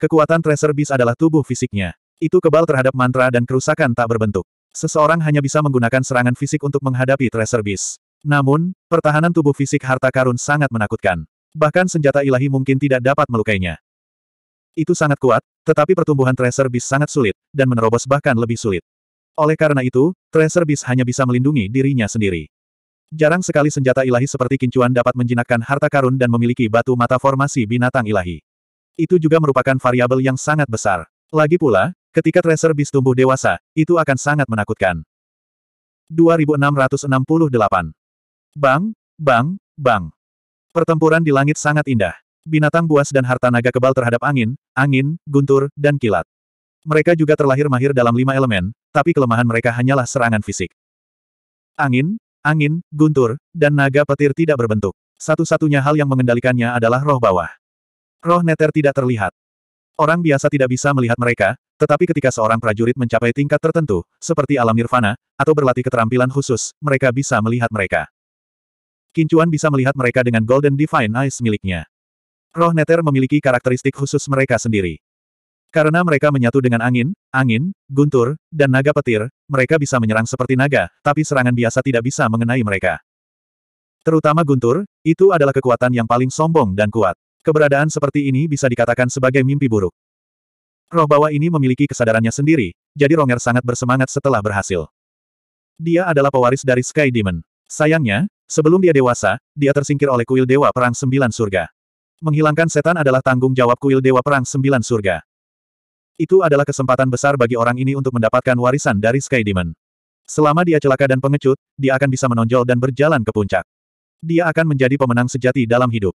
Kekuatan Tracer Beast adalah tubuh fisiknya. Itu kebal terhadap mantra dan kerusakan tak berbentuk. Seseorang hanya bisa menggunakan serangan fisik untuk menghadapi Tracer Beast. Namun, pertahanan tubuh fisik harta karun sangat menakutkan. Bahkan senjata ilahi mungkin tidak dapat melukainya. Itu sangat kuat, tetapi pertumbuhan Tracer Beast sangat sulit, dan menerobos bahkan lebih sulit. Oleh karena itu, Tracer Beast hanya bisa melindungi dirinya sendiri. Jarang sekali senjata ilahi seperti kincuan dapat menjinakkan harta karun dan memiliki batu mata formasi binatang ilahi. Itu juga merupakan variabel yang sangat besar. Lagi pula, ketika Tracer Beast tumbuh dewasa, itu akan sangat menakutkan. 2668 Bang, bang, bang. Pertempuran di langit sangat indah binatang buas dan harta naga kebal terhadap angin, angin, guntur, dan kilat. Mereka juga terlahir mahir dalam lima elemen, tapi kelemahan mereka hanyalah serangan fisik. Angin, angin, guntur, dan naga petir tidak berbentuk. Satu-satunya hal yang mengendalikannya adalah roh bawah. Roh neter tidak terlihat. Orang biasa tidak bisa melihat mereka, tetapi ketika seorang prajurit mencapai tingkat tertentu, seperti alam nirvana, atau berlatih keterampilan khusus, mereka bisa melihat mereka. Kincuan bisa melihat mereka dengan Golden Divine Eyes miliknya. Roh neter memiliki karakteristik khusus mereka sendiri. Karena mereka menyatu dengan angin, angin, guntur, dan naga petir, mereka bisa menyerang seperti naga, tapi serangan biasa tidak bisa mengenai mereka. Terutama guntur, itu adalah kekuatan yang paling sombong dan kuat. Keberadaan seperti ini bisa dikatakan sebagai mimpi buruk. Roh bawah ini memiliki kesadarannya sendiri, jadi Ronger sangat bersemangat setelah berhasil. Dia adalah pewaris dari Sky Demon. Sayangnya, sebelum dia dewasa, dia tersingkir oleh kuil Dewa Perang Sembilan Surga. Menghilangkan setan adalah tanggung jawab kuil Dewa Perang Sembilan Surga. Itu adalah kesempatan besar bagi orang ini untuk mendapatkan warisan dari Sky Demon. Selama dia celaka dan pengecut, dia akan bisa menonjol dan berjalan ke puncak. Dia akan menjadi pemenang sejati dalam hidup.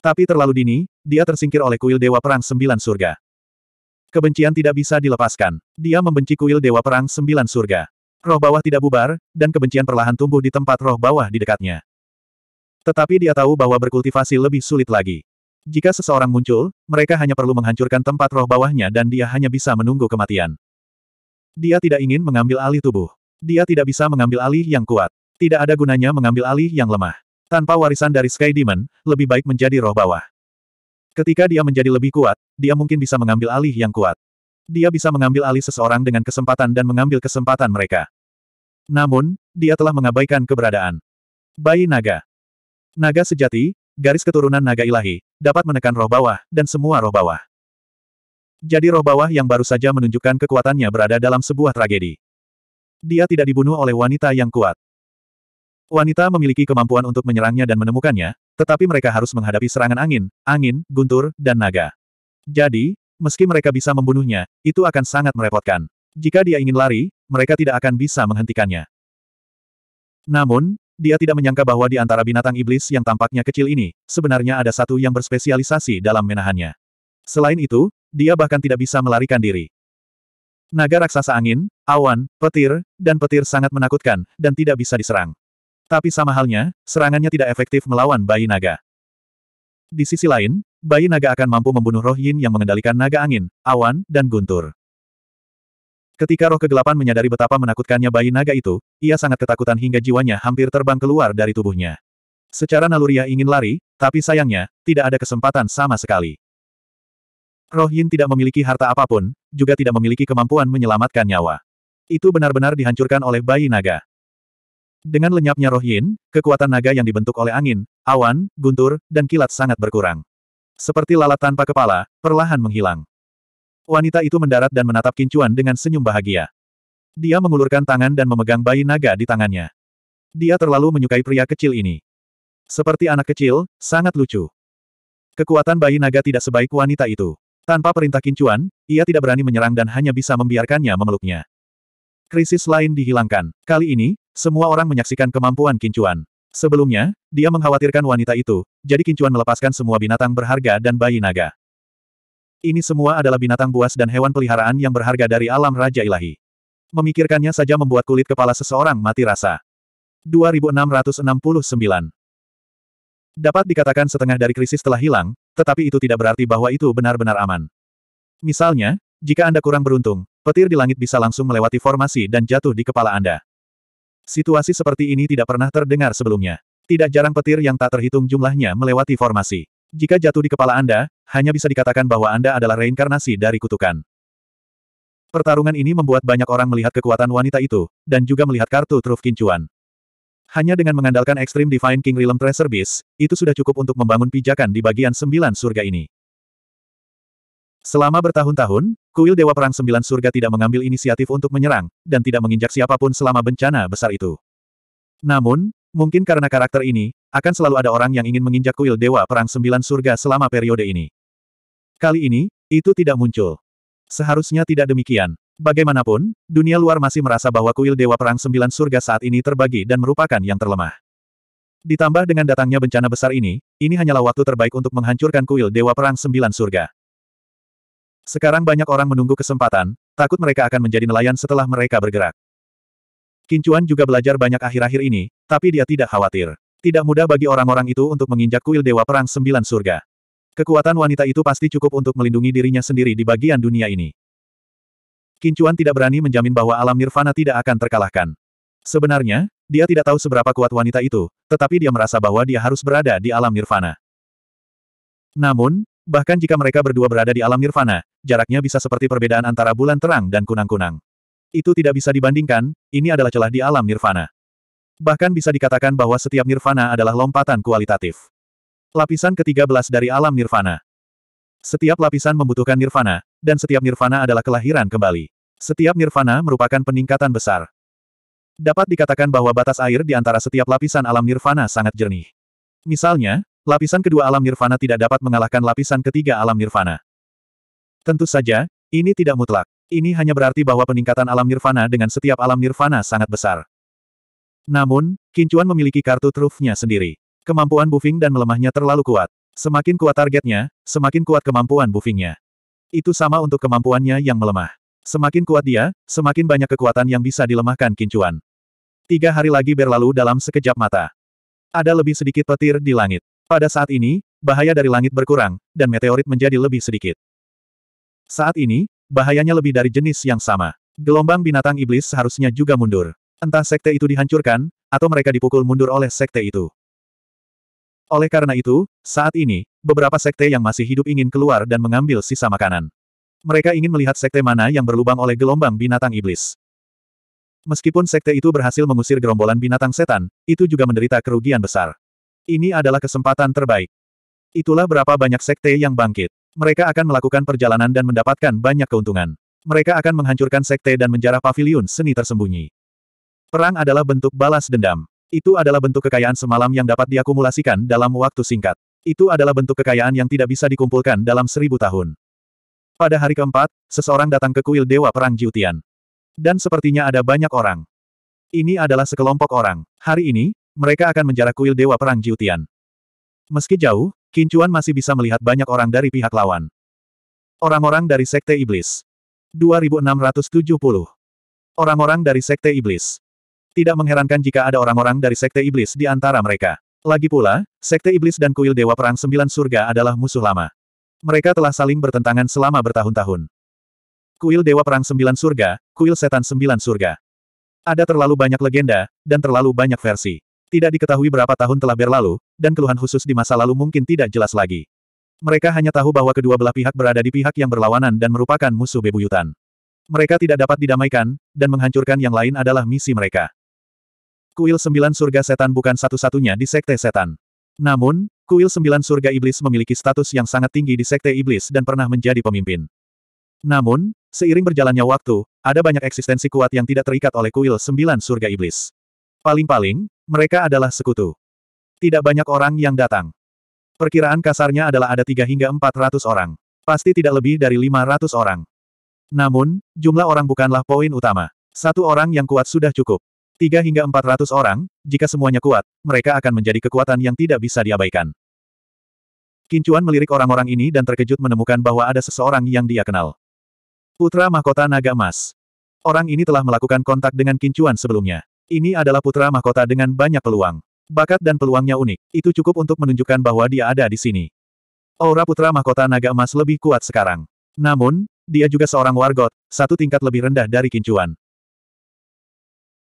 Tapi terlalu dini, dia tersingkir oleh kuil Dewa Perang Sembilan Surga. Kebencian tidak bisa dilepaskan. Dia membenci kuil Dewa Perang Sembilan Surga. Roh bawah tidak bubar, dan kebencian perlahan tumbuh di tempat roh bawah di dekatnya. Tetapi dia tahu bahwa berkultivasi lebih sulit lagi. Jika seseorang muncul, mereka hanya perlu menghancurkan tempat roh bawahnya dan dia hanya bisa menunggu kematian. Dia tidak ingin mengambil alih tubuh. Dia tidak bisa mengambil alih yang kuat. Tidak ada gunanya mengambil alih yang lemah. Tanpa warisan dari Sky Demon, lebih baik menjadi roh bawah. Ketika dia menjadi lebih kuat, dia mungkin bisa mengambil alih yang kuat. Dia bisa mengambil alih seseorang dengan kesempatan dan mengambil kesempatan mereka. Namun, dia telah mengabaikan keberadaan. Bayi naga. Naga sejati, garis keturunan naga ilahi, dapat menekan roh bawah, dan semua roh bawah. Jadi roh bawah yang baru saja menunjukkan kekuatannya berada dalam sebuah tragedi. Dia tidak dibunuh oleh wanita yang kuat. Wanita memiliki kemampuan untuk menyerangnya dan menemukannya, tetapi mereka harus menghadapi serangan angin, angin, guntur, dan naga. Jadi, meski mereka bisa membunuhnya, itu akan sangat merepotkan. Jika dia ingin lari, mereka tidak akan bisa menghentikannya. Namun, dia tidak menyangka bahwa di antara binatang iblis yang tampaknya kecil ini, sebenarnya ada satu yang berspesialisasi dalam menahannya. Selain itu, dia bahkan tidak bisa melarikan diri. Naga raksasa angin, awan, petir, dan petir sangat menakutkan, dan tidak bisa diserang. Tapi sama halnya, serangannya tidak efektif melawan bayi naga. Di sisi lain, bayi naga akan mampu membunuh roh yin yang mengendalikan naga angin, awan, dan guntur. Ketika roh kegelapan menyadari betapa menakutkannya bayi naga itu, ia sangat ketakutan hingga jiwanya hampir terbang keluar dari tubuhnya. Secara naluriah ingin lari, tapi sayangnya, tidak ada kesempatan sama sekali. Roh Yin tidak memiliki harta apapun, juga tidak memiliki kemampuan menyelamatkan nyawa. Itu benar-benar dihancurkan oleh bayi naga. Dengan lenyapnya roh Yin, kekuatan naga yang dibentuk oleh angin, awan, guntur, dan kilat sangat berkurang. Seperti lalat tanpa kepala, perlahan menghilang. Wanita itu mendarat dan menatap Kincuan dengan senyum bahagia. Dia mengulurkan tangan dan memegang bayi naga di tangannya. Dia terlalu menyukai pria kecil ini. Seperti anak kecil, sangat lucu. Kekuatan bayi naga tidak sebaik wanita itu. Tanpa perintah Kincuan, ia tidak berani menyerang dan hanya bisa membiarkannya memeluknya. Krisis lain dihilangkan. Kali ini, semua orang menyaksikan kemampuan Kincuan. Sebelumnya, dia mengkhawatirkan wanita itu, jadi Kincuan melepaskan semua binatang berharga dan bayi naga. Ini semua adalah binatang buas dan hewan peliharaan yang berharga dari alam Raja Ilahi. Memikirkannya saja membuat kulit kepala seseorang mati rasa. 2669 Dapat dikatakan setengah dari krisis telah hilang, tetapi itu tidak berarti bahwa itu benar-benar aman. Misalnya, jika Anda kurang beruntung, petir di langit bisa langsung melewati formasi dan jatuh di kepala Anda. Situasi seperti ini tidak pernah terdengar sebelumnya. Tidak jarang petir yang tak terhitung jumlahnya melewati formasi. Jika jatuh di kepala Anda, hanya bisa dikatakan bahwa Anda adalah reinkarnasi dari kutukan. Pertarungan ini membuat banyak orang melihat kekuatan wanita itu, dan juga melihat kartu truf kincuan. Hanya dengan mengandalkan Extreme Divine King Realm Treasure Beast, itu sudah cukup untuk membangun pijakan di bagian sembilan surga ini. Selama bertahun-tahun, kuil Dewa Perang Sembilan Surga tidak mengambil inisiatif untuk menyerang, dan tidak menginjak siapapun selama bencana besar itu. Namun, mungkin karena karakter ini, akan selalu ada orang yang ingin menginjak kuil Dewa Perang Sembilan Surga selama periode ini. Kali ini, itu tidak muncul. Seharusnya tidak demikian. Bagaimanapun, dunia luar masih merasa bahwa kuil Dewa Perang Sembilan Surga saat ini terbagi dan merupakan yang terlemah. Ditambah dengan datangnya bencana besar ini, ini hanyalah waktu terbaik untuk menghancurkan kuil Dewa Perang Sembilan Surga. Sekarang banyak orang menunggu kesempatan, takut mereka akan menjadi nelayan setelah mereka bergerak. Kincuan juga belajar banyak akhir-akhir ini, tapi dia tidak khawatir. Tidak mudah bagi orang-orang itu untuk menginjak kuil Dewa Perang Sembilan Surga. Kekuatan wanita itu pasti cukup untuk melindungi dirinya sendiri di bagian dunia ini. Kincuan tidak berani menjamin bahwa alam nirvana tidak akan terkalahkan. Sebenarnya, dia tidak tahu seberapa kuat wanita itu, tetapi dia merasa bahwa dia harus berada di alam nirvana. Namun, bahkan jika mereka berdua berada di alam nirvana, jaraknya bisa seperti perbedaan antara bulan terang dan kunang-kunang. Itu tidak bisa dibandingkan, ini adalah celah di alam nirvana. Bahkan bisa dikatakan bahwa setiap nirvana adalah lompatan kualitatif. Lapisan ke-13 dari alam nirvana. Setiap lapisan membutuhkan nirvana, dan setiap nirvana adalah kelahiran kembali. Setiap nirvana merupakan peningkatan besar. Dapat dikatakan bahwa batas air di antara setiap lapisan alam nirvana sangat jernih. Misalnya, lapisan kedua alam nirvana tidak dapat mengalahkan lapisan ketiga alam nirvana. Tentu saja, ini tidak mutlak. Ini hanya berarti bahwa peningkatan alam nirvana dengan setiap alam nirvana sangat besar. Namun, Kincuan memiliki kartu trufnya sendiri. Kemampuan buffing dan melemahnya terlalu kuat. Semakin kuat targetnya, semakin kuat kemampuan buffingnya. Itu sama untuk kemampuannya yang melemah. Semakin kuat dia, semakin banyak kekuatan yang bisa dilemahkan Kincuan. Tiga hari lagi berlalu dalam sekejap mata. Ada lebih sedikit petir di langit. Pada saat ini, bahaya dari langit berkurang, dan meteorit menjadi lebih sedikit. Saat ini, bahayanya lebih dari jenis yang sama. Gelombang binatang iblis seharusnya juga mundur. Entah sekte itu dihancurkan, atau mereka dipukul mundur oleh sekte itu. Oleh karena itu, saat ini, beberapa sekte yang masih hidup ingin keluar dan mengambil sisa makanan. Mereka ingin melihat sekte mana yang berlubang oleh gelombang binatang iblis. Meskipun sekte itu berhasil mengusir gerombolan binatang setan, itu juga menderita kerugian besar. Ini adalah kesempatan terbaik. Itulah berapa banyak sekte yang bangkit. Mereka akan melakukan perjalanan dan mendapatkan banyak keuntungan. Mereka akan menghancurkan sekte dan menjarah paviliun seni tersembunyi. Perang adalah bentuk balas dendam. Itu adalah bentuk kekayaan semalam yang dapat diakumulasikan dalam waktu singkat. Itu adalah bentuk kekayaan yang tidak bisa dikumpulkan dalam seribu tahun. Pada hari keempat, seseorang datang ke kuil Dewa Perang Jiutian. Dan sepertinya ada banyak orang. Ini adalah sekelompok orang. Hari ini, mereka akan menjarah kuil Dewa Perang Jiutian. Meski jauh, Kincuan masih bisa melihat banyak orang dari pihak lawan. Orang-orang dari Sekte Iblis. 2670. Orang-orang dari Sekte Iblis. Tidak mengherankan jika ada orang-orang dari Sekte Iblis di antara mereka. Lagi pula, Sekte Iblis dan Kuil Dewa Perang Sembilan Surga adalah musuh lama. Mereka telah saling bertentangan selama bertahun-tahun. Kuil Dewa Perang Sembilan Surga, Kuil Setan Sembilan Surga. Ada terlalu banyak legenda, dan terlalu banyak versi. Tidak diketahui berapa tahun telah berlalu, dan keluhan khusus di masa lalu mungkin tidak jelas lagi. Mereka hanya tahu bahwa kedua belah pihak berada di pihak yang berlawanan dan merupakan musuh bebuyutan. Mereka tidak dapat didamaikan, dan menghancurkan yang lain adalah misi mereka. Kuil Sembilan Surga Setan bukan satu-satunya di Sekte Setan. Namun, Kuil Sembilan Surga Iblis memiliki status yang sangat tinggi di Sekte Iblis dan pernah menjadi pemimpin. Namun, seiring berjalannya waktu, ada banyak eksistensi kuat yang tidak terikat oleh Kuil Sembilan Surga Iblis. Paling-paling, mereka adalah sekutu. Tidak banyak orang yang datang. Perkiraan kasarnya adalah ada 3 hingga 400 orang. Pasti tidak lebih dari 500 orang. Namun, jumlah orang bukanlah poin utama. Satu orang yang kuat sudah cukup. 3 hingga 400 orang, jika semuanya kuat, mereka akan menjadi kekuatan yang tidak bisa diabaikan. Kincuan melirik orang-orang ini dan terkejut menemukan bahwa ada seseorang yang dia kenal. Putra Mahkota Naga Emas. Orang ini telah melakukan kontak dengan Kincuan sebelumnya. Ini adalah putra mahkota dengan banyak peluang. Bakat dan peluangnya unik, itu cukup untuk menunjukkan bahwa dia ada di sini. Aura putra mahkota Naga Emas lebih kuat sekarang. Namun, dia juga seorang wargot, satu tingkat lebih rendah dari Kincuan.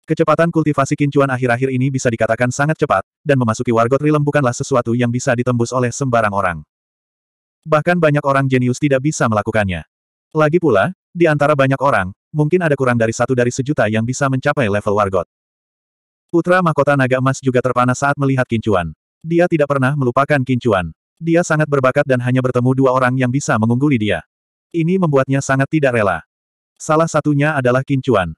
Kecepatan kultivasi kincuan akhir-akhir ini bisa dikatakan sangat cepat, dan memasuki wargot rilem bukanlah sesuatu yang bisa ditembus oleh sembarang orang. Bahkan banyak orang jenius tidak bisa melakukannya. Lagi pula, di antara banyak orang, mungkin ada kurang dari satu dari sejuta yang bisa mencapai level wargot. Putra mahkota naga emas juga terpana saat melihat kincuan. Dia tidak pernah melupakan kincuan. Dia sangat berbakat dan hanya bertemu dua orang yang bisa mengungguli dia. Ini membuatnya sangat tidak rela. Salah satunya adalah kincuan.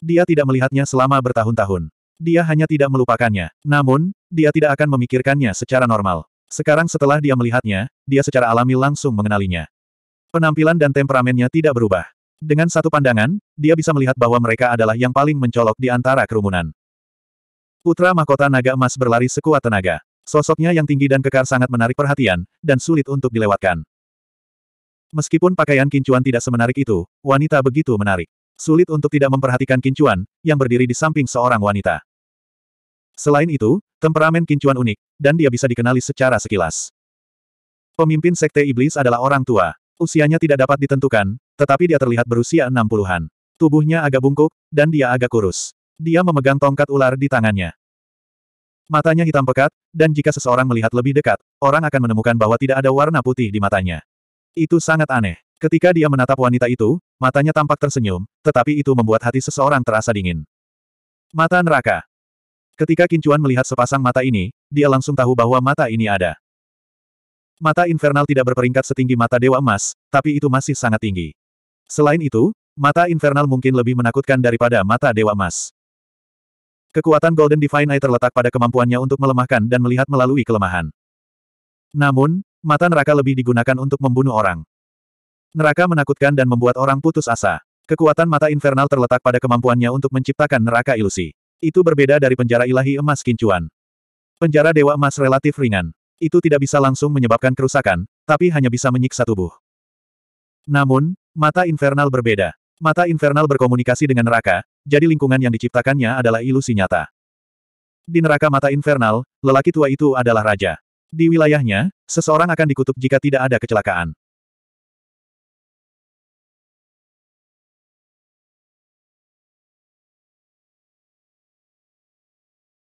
Dia tidak melihatnya selama bertahun-tahun. Dia hanya tidak melupakannya. Namun, dia tidak akan memikirkannya secara normal. Sekarang setelah dia melihatnya, dia secara alami langsung mengenalinya. Penampilan dan temperamennya tidak berubah. Dengan satu pandangan, dia bisa melihat bahwa mereka adalah yang paling mencolok di antara kerumunan. Putra mahkota naga emas berlari sekuat tenaga. Sosoknya yang tinggi dan kekar sangat menarik perhatian, dan sulit untuk dilewatkan. Meskipun pakaian kincuan tidak semenarik itu, wanita begitu menarik. Sulit untuk tidak memperhatikan Kincuan, yang berdiri di samping seorang wanita. Selain itu, temperamen Kincuan unik, dan dia bisa dikenali secara sekilas. Pemimpin Sekte Iblis adalah orang tua. Usianya tidak dapat ditentukan, tetapi dia terlihat berusia 60-an. Tubuhnya agak bungkuk, dan dia agak kurus. Dia memegang tongkat ular di tangannya. Matanya hitam pekat, dan jika seseorang melihat lebih dekat, orang akan menemukan bahwa tidak ada warna putih di matanya. Itu sangat aneh. Ketika dia menatap wanita itu, matanya tampak tersenyum, tetapi itu membuat hati seseorang terasa dingin. Mata neraka. Ketika Kincuan melihat sepasang mata ini, dia langsung tahu bahwa mata ini ada. Mata infernal tidak berperingkat setinggi mata dewa emas, tapi itu masih sangat tinggi. Selain itu, mata infernal mungkin lebih menakutkan daripada mata dewa emas. Kekuatan Golden Divine Eye terletak pada kemampuannya untuk melemahkan dan melihat melalui kelemahan. Namun, mata neraka lebih digunakan untuk membunuh orang. Neraka menakutkan dan membuat orang putus asa. Kekuatan mata infernal terletak pada kemampuannya untuk menciptakan neraka ilusi. Itu berbeda dari penjara ilahi emas kincuan. Penjara dewa emas relatif ringan. Itu tidak bisa langsung menyebabkan kerusakan, tapi hanya bisa menyiksa tubuh. Namun, mata infernal berbeda. Mata infernal berkomunikasi dengan neraka, jadi lingkungan yang diciptakannya adalah ilusi nyata. Di neraka mata infernal, lelaki tua itu adalah raja. Di wilayahnya, seseorang akan dikutuk jika tidak ada kecelakaan.